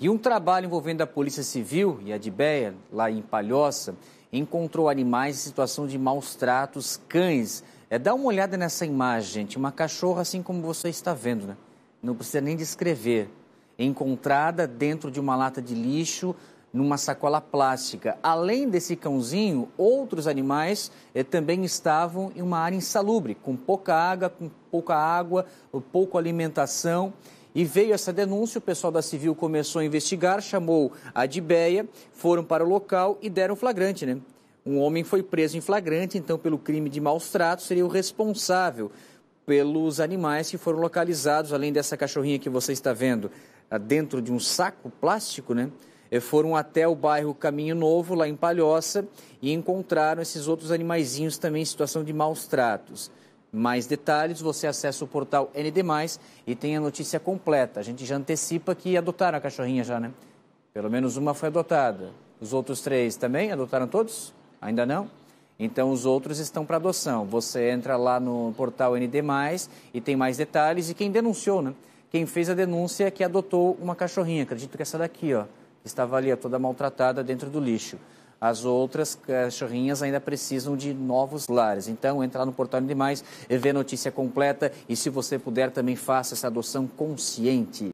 E um trabalho envolvendo a Polícia Civil e a DBEA, lá em Palhoça, encontrou animais em situação de maus tratos, cães. É, dá uma olhada nessa imagem, gente. Uma cachorra, assim como você está vendo, né? Não precisa nem descrever. Encontrada dentro de uma lata de lixo, numa sacola plástica. Além desse cãozinho, outros animais é, também estavam em uma área insalubre, com pouca água, com pouca água, pouca alimentação. E veio essa denúncia, o pessoal da Civil começou a investigar, chamou a Dibéia, foram para o local e deram flagrante, né? Um homem foi preso em flagrante, então, pelo crime de maus tratos, seria o responsável pelos animais que foram localizados, além dessa cachorrinha que você está vendo ah, dentro de um saco plástico, né? Eh, foram até o bairro Caminho Novo, lá em Palhoça, e encontraram esses outros animaizinhos também em situação de maus tratos. Mais detalhes você acessa o portal ND+, e tem a notícia completa. A gente já antecipa que adotaram a cachorrinha já, né? Pelo menos uma foi adotada. Os outros três também? Adotaram todos? Ainda não? Então, os outros estão para adoção. Você entra lá no portal ND+, e tem mais detalhes. E quem denunciou, né? Quem fez a denúncia é que adotou uma cachorrinha. Acredito que essa daqui, ó. estava ali, ó, toda maltratada dentro do lixo. As outras cachorrinhas ainda precisam de novos lares. Então, entrar no portal Animais, ver a notícia completa e, se você puder, também faça essa adoção consciente.